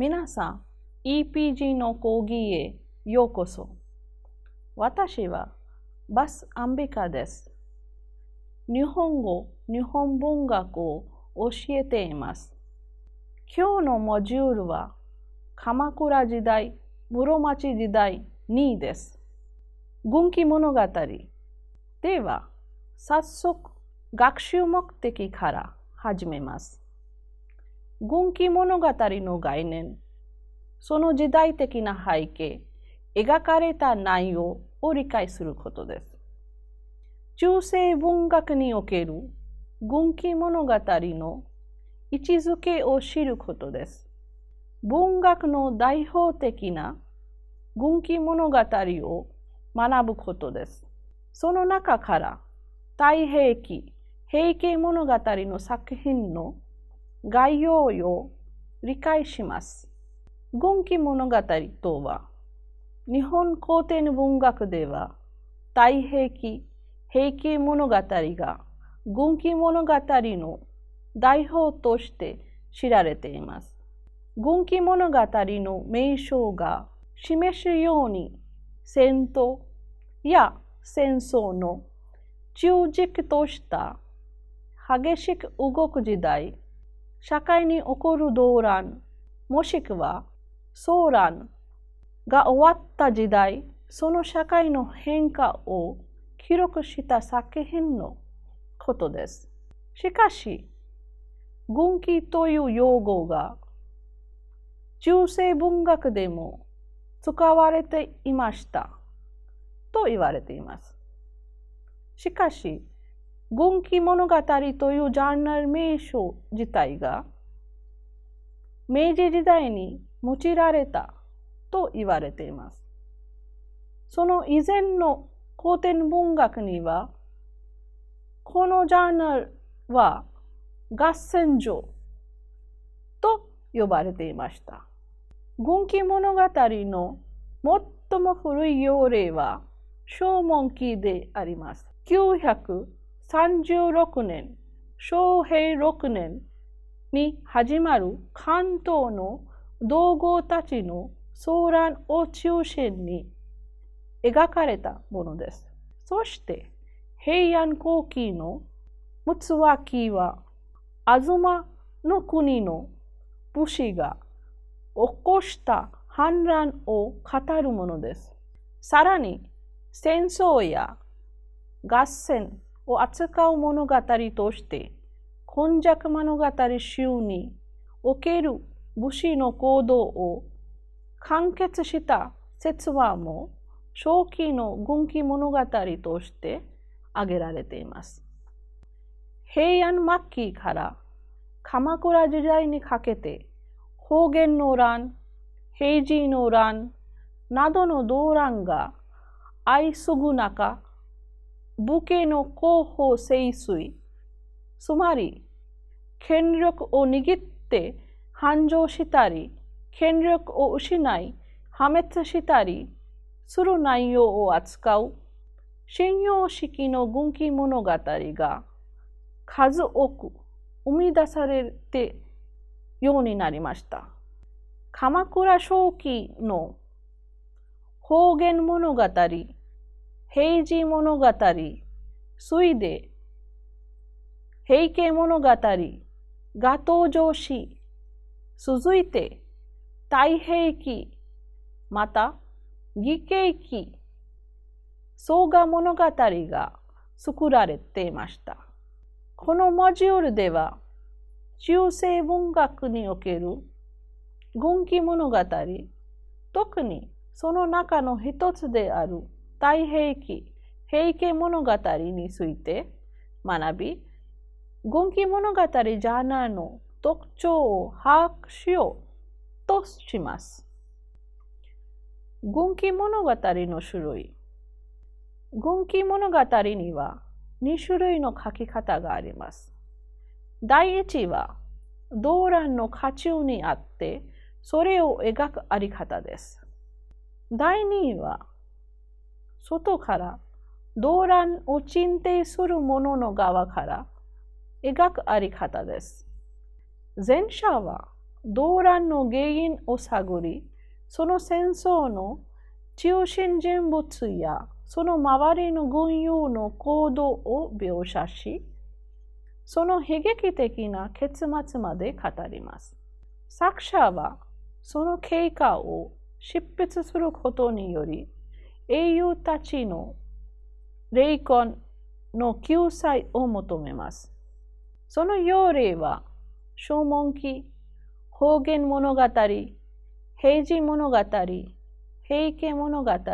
皆さん、EPG の講義へようこそ。私はバスアンビカです。日本語、日本文学を教えています。今日のモジュールは、鎌倉時代、室町時代2です。軍記物語。では、早速、学習目的から始めます。軍記物語の概念、その時代的な背景、描かれた内容を理解することです。中世文学における軍記物語の位置づけを知ることです。文学の代表的な軍記物語を学ぶことです。その中から太平記、平家物語の作品の概要を理解します。軍記物語とは、日本古典文学では、太平記、平記物語が軍記物語の代表として知られています。軍記物語の名称が示すように戦闘や戦争の中軸とした激しく動く時代社会に起こる動乱、もしくは騒乱が終わった時代、その社会の変化を記録した作品のことです。しかし、軍記という用語が中世文学でも使われていましたと言われています。しかし、軍記物語というジャーナル名称自体が明治時代に用いられたと言われています。その以前の古典文学にはこのジャーナルは合戦場と呼ばれていました。軍記物語の最も古い要例は、正門記であります。36年、昭平6年に始まる関東の道豪たちの騒乱を中心に描かれたものです。そして、平安後期の六脇は、東の国の武士が起こした反乱を語るものです。さらに、戦争や合戦を扱う物語として、今弱物語集における武士の行動を完結した説話も正気の軍記物語として挙げられています。平安末期から鎌倉時代にかけて方言の乱、平治の乱などの動乱が相次ぐ中、武家の候補清水つまり権力を握って繁盛したり権力を失い破滅したりする内容を扱う信用式の軍記物語が数多く生み出されてようになりました。鎌倉初期の方言物語平治物語、ついで、平家物語、が登場し、続いて、太平記、また、義経記、総賀物語が作られていました。このモジュールでは、中世文学における軍記物語、特にその中の一つである大平記「平家物語について学び軍記物語ジャーナの特徴を把握しようとします。軍記物語の種類軍記物語には2種類の書き方があります。第1は動乱の渦中にあってそれを描くあり方です。第2は外から動乱を鎮定する者の側から描くあり方です。前者は動乱の原因を探り、その戦争の中心人物やその周りの軍用の行動を描写し、その悲劇的な結末まで語ります。作者はその経過を執筆することにより、英雄たちの霊魂の救済を求めます。その要領は、証文記、方言物語、平時物語、平家物語、太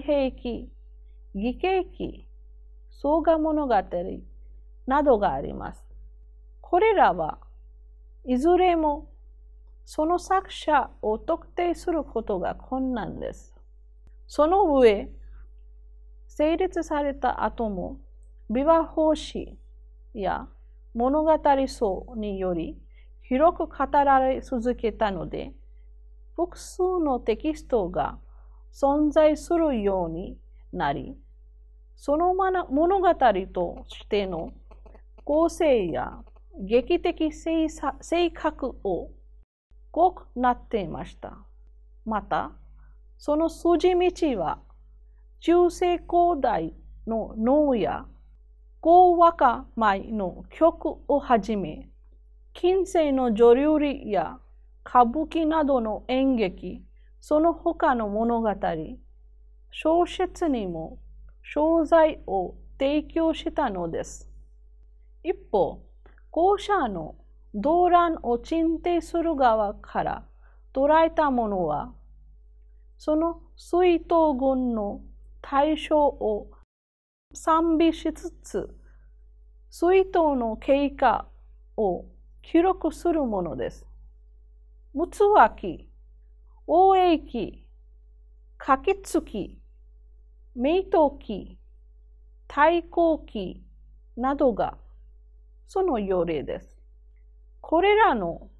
平記、義経記、総賀物語などがあります。これらはいずれもその作者を特定することが困難です。その上、成立された後も、ビワ法師や物語層により広く語られ続けたので、複数のテキストが存在するようになり、その物語としての構成や劇的性格を濃くなっていました。また、その筋道は、中世高台の脳や高若歌舞の曲をはじめ、近世の女流理や歌舞伎などの演劇、その他の物語、小説にも商材を提供したのです。一方、校舎の動乱を鎮定する側から捉えたものは、その水筒群の対象を賛美しつつ、水筒の経過を記録するものです。むつわき、応援期、かきつき、名刀期、対抗期などがその要例です。これらの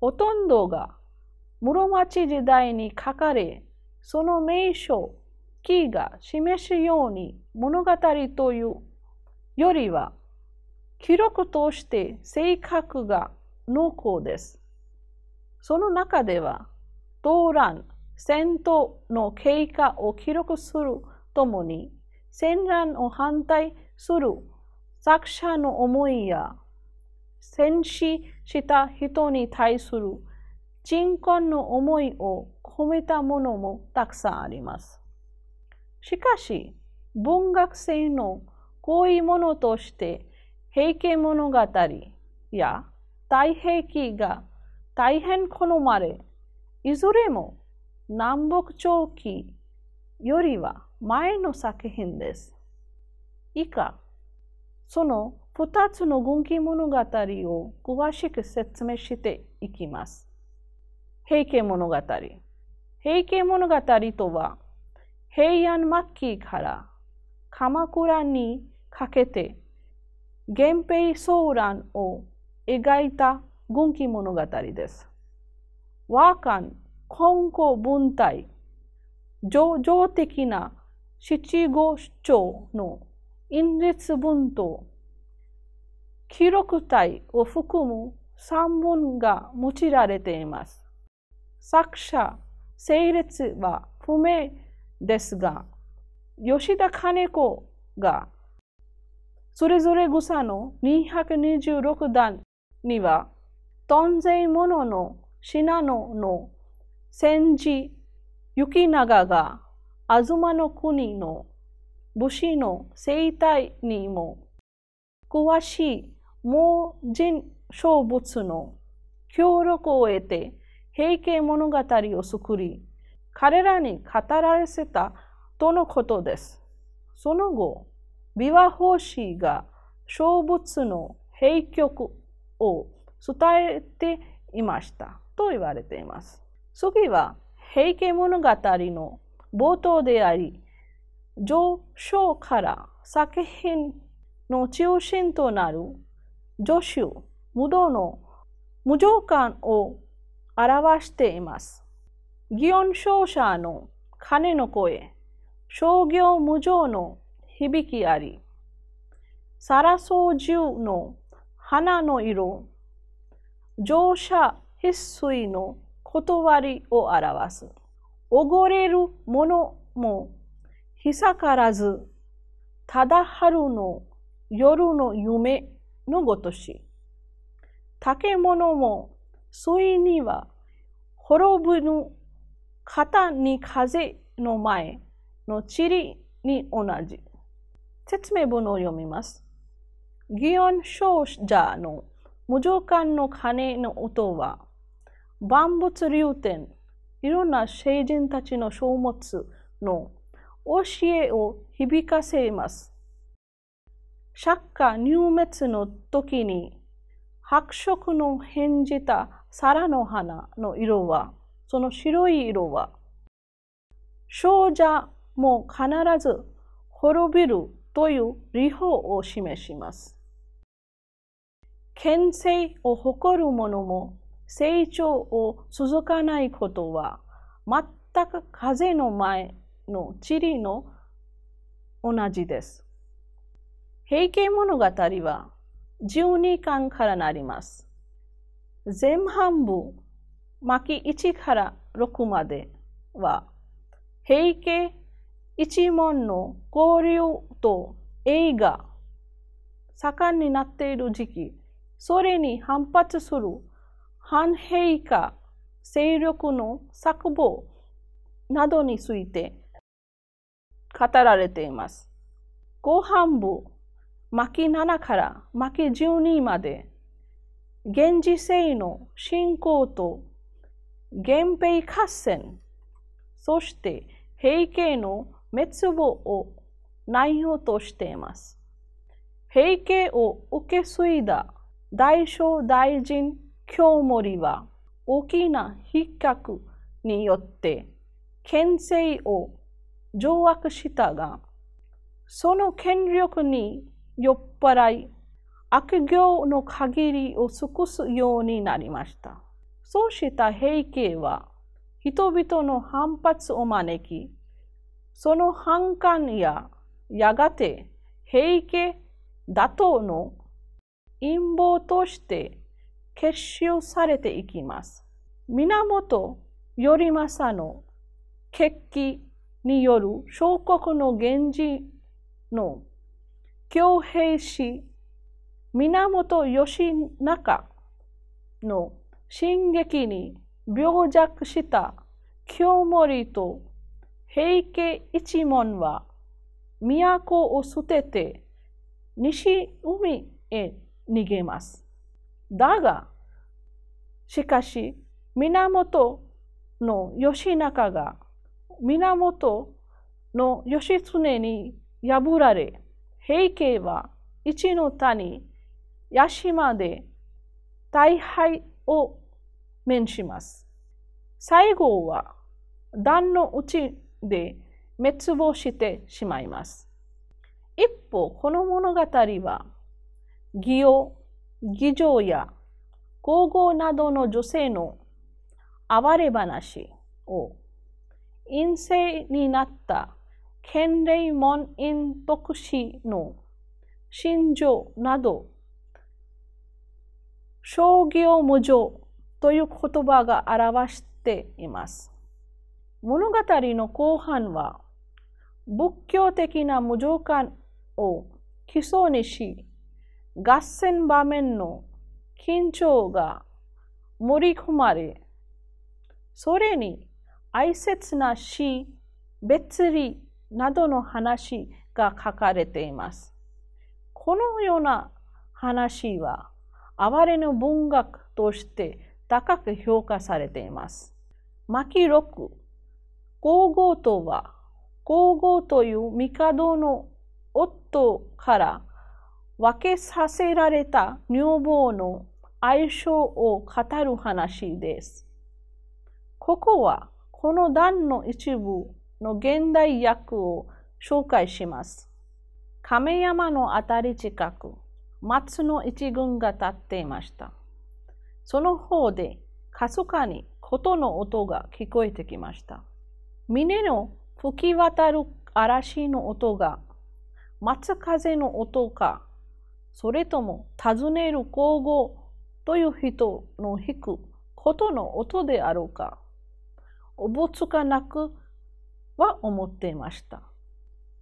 ほとんどが室町時代に書かれその名称、キーが示すように物語というよりは、記録として性格が濃厚です。その中では、動乱、戦闘の経過を記録するともに、戦乱を反対する作者の思いや、戦死した人に対する鎮魂の思いを込めたものもたくさんあります。しかし、文学性のこういものとして、平家物語や太平記が大変好まれ、いずれも南北朝期よりは前の作品です。以下、その2つの軍記物語を詳しく説明していきます。平家物語。平家物語とは、平安末期から鎌倉にかけて、源平騒乱を描いた軍記物語です。和漢、根古文体、上状的な七五主張の因列文と記録体を含む三文が用いられています。作者、整列は不明ですが、吉田金子がそれぞれ草の226段には、イモノの信濃の戦時、雪長がまの国の武士の生態にも詳しい盲人小物の協力を得て平家物語を作り、彼らに語らせたとのことです。その後、琵琶法師が小仏の閉局を伝えていましたと言われています。次は、平家物語の冒頭であり、上昇から作品の中心となる助手、無道の無常感を表しています。祇園商社の鐘の声、商業無常の響きあり、皿掃除の花の色、乗車必須の断りを表す。おごれるものも、ひさからず、ただ春の夜の夢のごとし。竹物もそれには、滅ぶの方に風の前の塵に同じ。説明文を読みます。ギオン少者の無常観の鐘の音は、万物流天、いろんな聖人たちの書物の教えを響かせます。釈迦入滅の時に、白色の変じた皿の花の色は、その白い色は、少女も必ず滅びるという理法を示します。牽制を誇る者も成長を続かないことは、全く風の前の地理の同じです。平家物語は12巻からなります。前半部巻키から카までは、平家一門の케流と몬노盛んになっている時期、それに反発する反陛下勢力の策謀などについて語られています。後半部、巻7から巻12まで源氏性の信仰と源平合戦、そして平家の滅亡を内容としています。平家を受け継いだ大正大臣京森は大きな比較によって権勢を掌握したが、その権力に酔っ払い悪行の限りを尽くすようになりました。そうした平家は、人々の反発を招き、その反感ややがて平家打倒の陰謀として結集されていきます。源頼政の決起による小国の源氏の強兵士源義仲の進撃に病弱した清盛と平家一門は都を捨てて西海へ逃げます。だが、しかし、源の義仲が源の義経に破られ、平家は一の谷屋島で大敗を面します。最後は段のうちで滅亡してしまいます。一方、この物語は、義を、義情や皇后などの女性の哀れ話を陰性になった県令門院特使の心情など商業無常という言葉が表しています。物語の後半は仏教的な無常観を基礎にし、合戦場面の緊張が盛り込まれ、それに哀切な死、別離などの話が書かれています。このような話は哀れぬ文学として高く評価されています。巻六、皇后とは、皇后という帝の夫から分けさせられた女房の愛称を語る話です。ここは、この段の一部の現代訳を紹介します。亀山のあたり近く、松の一群が立っていました。その方で、かすかに琴の音が聞こえてきました。峰の吹き渡る嵐の音が、松風の音か、それとも尋ねる皇后という人の弾くことの音であろうか、おぼつかなくは思っていました。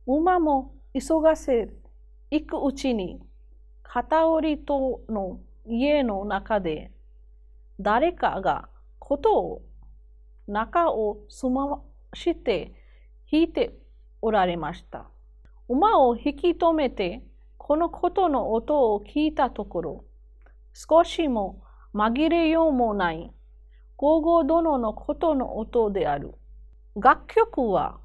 馬も急がせ行くうちに片りとの家の中で誰かがことを中をすまして引いておられました。馬を引き止めてこのことの音を聞いたところ少しも紛れようもない皇后殿のことの音である。楽曲は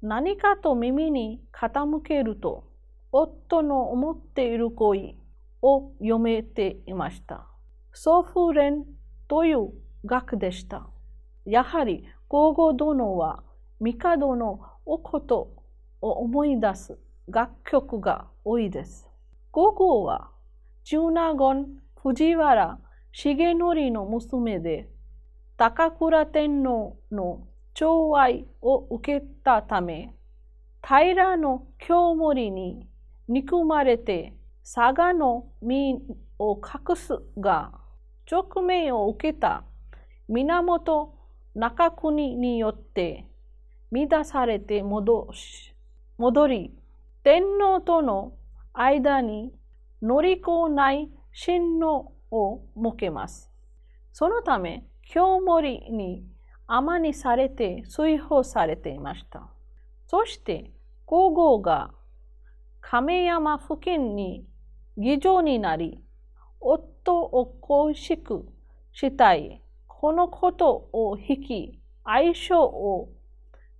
何かと耳に傾けると夫の思っている恋を読めていました。祖父連という学でした。やはり皇后殿は帝のおことを思い出す楽曲が多いです。皇后は中納言藤原重則の娘で高倉天皇の寵愛を受けたため平の盛に憎まれて、佐賀の民を隠すが、直面を受けた源中国によって乱されて戻し戻り、天皇との間に乗りえない神路を設けます。そのため、清盛に甘にされて追放されていました。そして、皇后が亀山付近に議場になり、夫をしくしたい。このことを引き、愛称を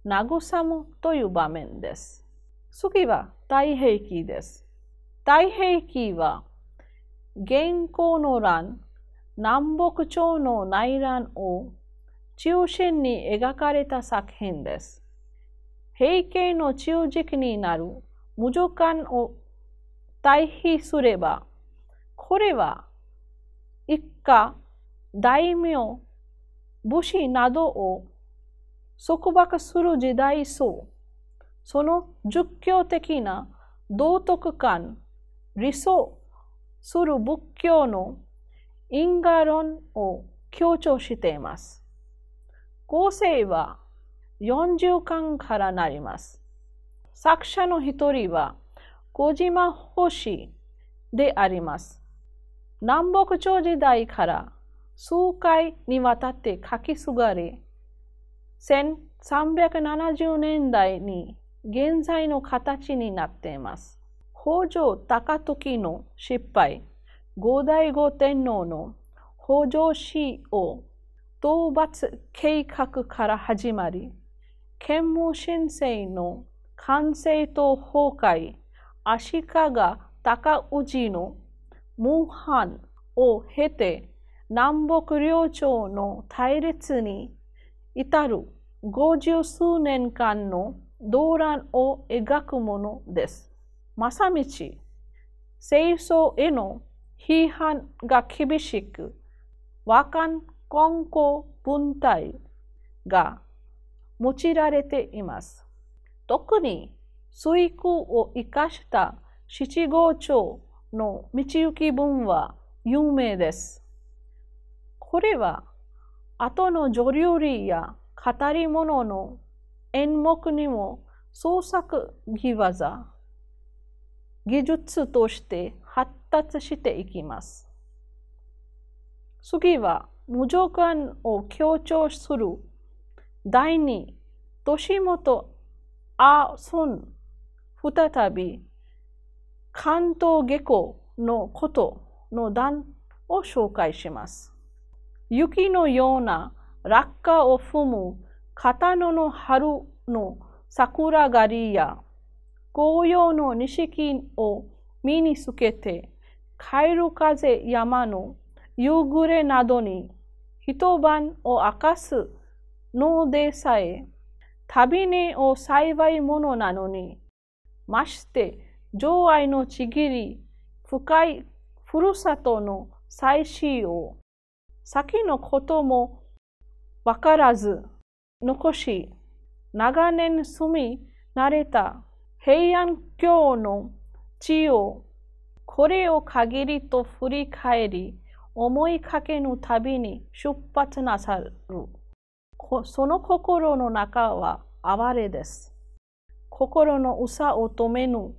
慰むという場面です。次は太平記です。太平記は、現行の乱、南北朝の内乱を中心に描かれた作品です。平景の中軸になる無感を対比すれば、これは一家、大名、武士などを束縛する時代層、その儒教的な道徳観、理想する仏教の因果論を強調しています。構成は40巻からなります。作者の一人は小島星であります。南北朝時代から数回にわたって書きすがれ、1370年代に現在の形になっています。北条高時の失敗、五代五天皇の北条氏を討伐計画から始まり、建武神聖の完成と崩壊、足利高氏の謀反を経て、南北領朝の対立に至る五十数年間の動乱を描くものです。正道、清掃への批判が厳しく、和漢根拠文体が用いられています。特に水空を生かした七五調の道行き文は有名です。これは後の女流類や語り物の演目にも創作技技、技術として発達していきます。次は無常感を強調する第二、年元アソン、再び、関東下校のことの段を紹介します。雪のような落下を踏む片野の春の桜狩りや紅葉の錦を身につけて、帰る風山の夕暮れなどに一晩を明かすのでさえ、旅にを幸いものなのに、まして、情愛のちぎり、深いふるさとの再使用、先のこともわからず、残し、長年住み慣れた平安京の地を、これを限りと振り返り、思いかけぬ旅に出発なさる。その心の中は哀れです。心の憂を止めぬ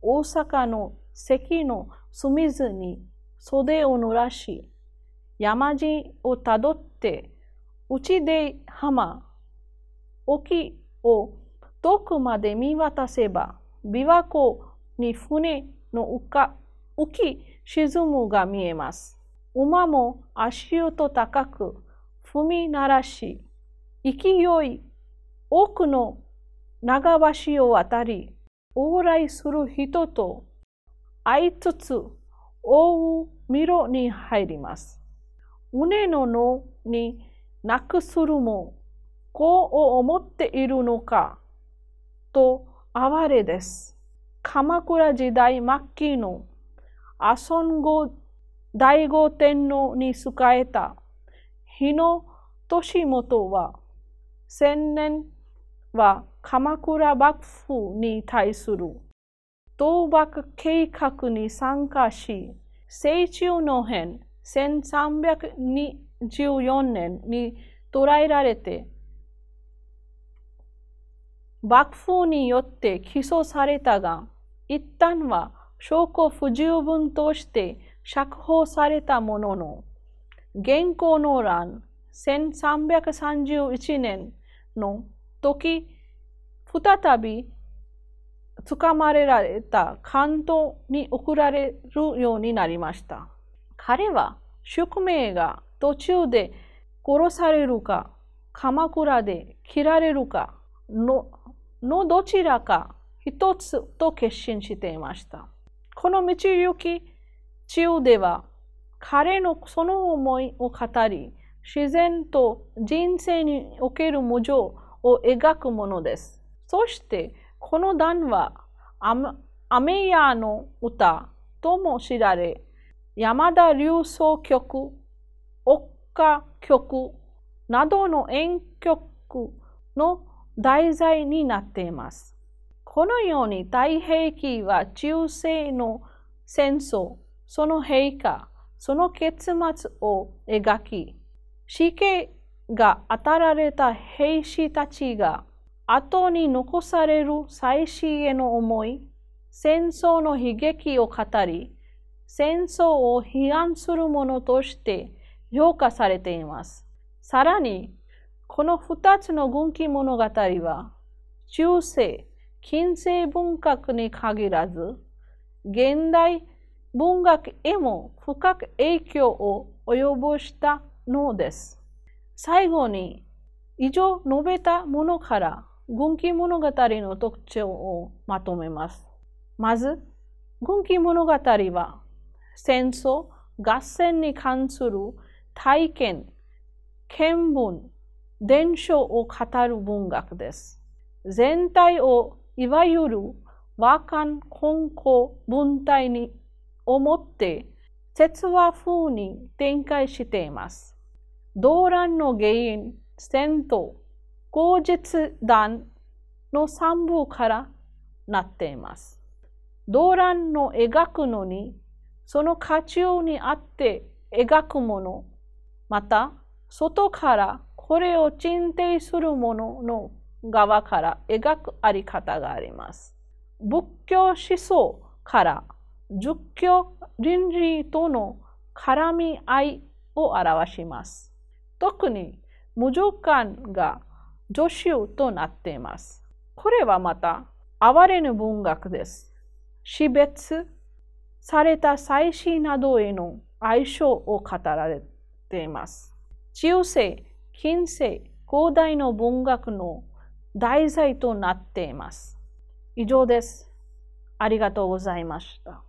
大阪の関の隅々に袖を濡らし、山路をたどって、内で浜、沖を遠くまで見渡せば、琵琶湖に船の浮き沈むが見えます。馬も足音高く踏み鳴らし、勢い多くの長橋を渡り往来する人と会いつつ大室に入ります。胸ののになくするもこう思っているのかと哀れです。鎌倉時代末期の阿蘇後醍醐天皇に仕えた日野利元は千年は鎌倉幕府に対する倒幕計画に参加し、清中の変1324年に捕らえられて、幕府によって起訴されたが、一旦は証拠不十分として釈放されたものの、現行の乱1331年の時、再び捕まれられた関東に送られるようになりました。彼は宿命が途中で殺されるか、鎌倉で切られるかののどちらか一つと決心していました。この道行き中では彼のその思いを語り、自然と人生における無常を描くものです。そしてこの段はアメヤの歌とも知られ山田流奏曲、っか曲などの演曲の題材になっています。このように太平記は中世の戦争、その陛下、その結末を描き、死刑が与えられた兵士たちが後に残される祭祀への思い、戦争の悲劇を語り、戦争を批判するものとして評価されています。さらに、この2つの軍記物語は、中世、近世文学に限らず、現代文学へも深く影響を及ぼした脳です。最後に、以上述べたものから軍記物語の特徴をまとめます。まず、軍記物語は戦争、合戦に関する体験、見聞、伝承を語る文学です。全体をいわゆる和漢混交文体に思って、説話風に展開しています。動乱の原因、戦闘、口実談の三部からなっています。動乱の描くのに、その活用にあって描くもの、また、外からこれを鎮定するものの側から描くあり方があります。仏教思想から儒教倫理との絡み合いを表します。特に無常感が助手となっています。これはまた、哀れぬ文学です。死別された祭祀などへの愛称を語られています。中世、近世、広大の文学の題材となっています。以上です。ありがとうございました。